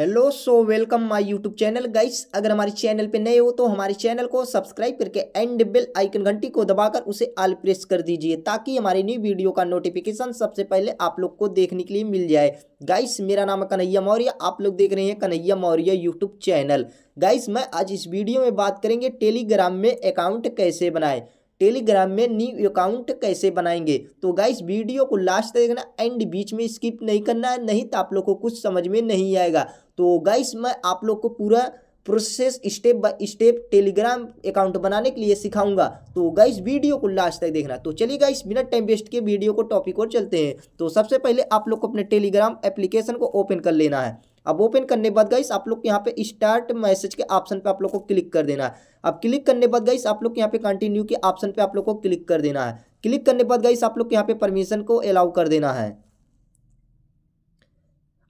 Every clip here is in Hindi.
hello so welcome my YouTube channel guys अगर हमारे चैनल पे नए हो तो हमारे चैनल को सब्सक्राइब करके एंड बेल आइकन घंटी को दबाकर उसे आल प्रेस कर दीजिए ताकि हमारी न्यू वीडियो का नोटिफिकेशन सबसे पहले आप लोग को देखने के लिए मिल जाए गाइस मेरा नाम है कन्हैया मौर्य आप लोग देख रहे हैं Kanhaiya Maurya YouTube channel guys मैं आज इस वीडियो में बात करेंगे टेलीग्राम में अकाउंट कैसे बनाएं टेलीग्राम में न्यू अकाउंट कैसे बनाएंगे तो गाइस वीडियो को लास्ट तक देखना एंड बीच में स्किप नहीं करना है नहीं तो आप लोग को कुछ समझ में नहीं आएगा तो गाइस मैं आप लोग को पूरा process step by step Telegram account बनाने के लिए सिखाऊंगा तो गाइस वीडियो को लास्ट तक देखना तो चलिए गाइस बिना टाइम वेस्ट के वीडियो को टॉपिक और चलते हैं तो सबसे पहले आप लोग को अपने टेलीग्राम एप्लीकेशन को ओपन कर लेना है अब ओपन करने बाद गाइस आप लोग यहाँ पे स्टार्ट मैसेज के ऑप्शन पे आप लोग को क्लिक कर देना है अब क्लिक करने बाद गाइस आप लोग यहाँ पे कंटिन्यू के ऑप्शन पे आप लोग को क्लिक कर देना है क्लिक करने बाद गाइस आप लोग यहाँ पे परमिशन को अलाउ कर देना है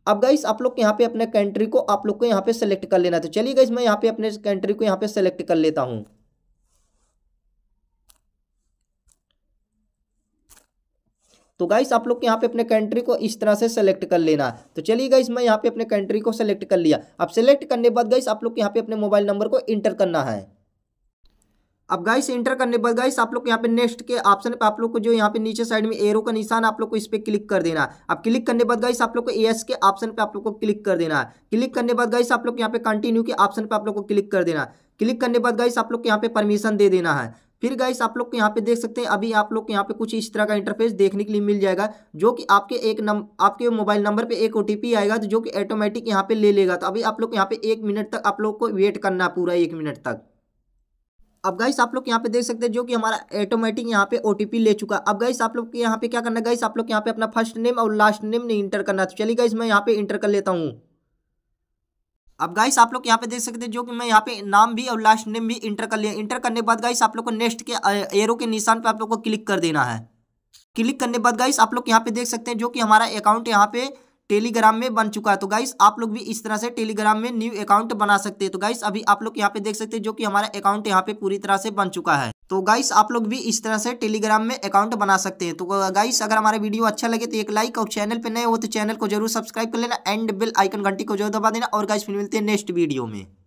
अब गाइस आप लोग यहाँ पे अपने कंट्री को आप लोग को यहाँ पे सेलेक्ट कर लेना था चलिए गाइस मैं यहाँ पे अपने कंट्री को यहाँ पे सेलेक्ट कर लेता हूँ तो गाइस आप लोग यहाँ पे अपने कंट्री को इस तरह से सेलेक्ट कर लेना तो चलिए गाइस मैं यहाँ पे अपने कंट्री को सेलेक्ट कर लिया अब सेलेक्ट करने बाद गाइस आप लोग यहाँ पे अपने मोबाइल नंबर को इंटर करना है अब गाइस इंटर करने पर गाइस आप लोग यहाँ पे नेक्स्ट के ऑप्शन पे आप लोग को जो यहाँ पे नीचे साइड में एरो का निशान आप लोग को इस पर क्लिक कर देना है अब क्लिक करने बाद गाइस आप लोग को एस के ऑप्शन पे आप लोग को क्लिक कर देना है क्लिक करने बाद गाइस आप लोग यहाँ पे कंटिन्यू के ऑप्शन पे आप लोग को क्लिक कर देना क्लिक करने बाद गाइस आप लोग को यहाँ पे परमिशन दे देना है फिर गाइस आप लोग को यहाँ पे देख सकते हैं अभी आप लोग को यहाँ पे कुछ इस तरह का इंटरफेस देखने के लिए मिल जाएगा जो कि आपके एक नंबर आपके मोबाइल नंबर पे एक ओ आएगा तो जो कि ऑटोमेटिक यहाँ पे ले लेगा तो अभी आप लोग यहाँ पे एक मिनट तक आप लोग को वेट करना पूरा एक मिनट तक अब गाइस आप लोग यहाँ पे देख सकते हैं जो कि हमारा ऑटोमेटिक यहाँ पे ओटीपी ले चुका अब गाइस आप लोग के यहाँ पे क्या करना है गाइस आप लोग यहाँ पे अपना फर्स्ट नेम और लास्ट नेम नहीं इंटर करना तो चलिए गाइस मैं यहाँ पे इंटर कर लेता हूँ अब गाइस आप लोग यहाँ पे देख सकते हैं जो कि मैं यहाँ पे नाम भी और लास्ट नेम भी इंटर कर लिया इंटर करने के बाद गाइस आप लोग को नेक्स्ट के एरो के निशान पर आप लोग को क्लिक कर देना है क्लिक करने के बाद गाइस आप लोग यहाँ पे देख सकते हैं जो कि हमारा अकाउंट यहाँ पे टेलीग्राम में बन चुका है तो गाइस आप लोग भी इस तरह से टेलीग्राम में न्यू अकाउंट बना सकते हैं तो गाइस अभी आप लोग यहाँ पे देख सकते हैं जो कि हमारा अकाउंट यहाँ पे पूरी तरह से बन चुका है तो गाइस आप लोग भी इस तरह से टेलीग्राम में अकाउंट बना सकते हैं तो गाइस अगर हमारा वीडियो अच्छा लगे तो एक लाइक और चैनल पे नए हो तो चैनल को जरूर सब्सक्राइब कर लेना एंड बिल आइकन घंटी को जरूर दबा देना और गाइस फिर मिलते हैं नेक्स्ट वीडियो में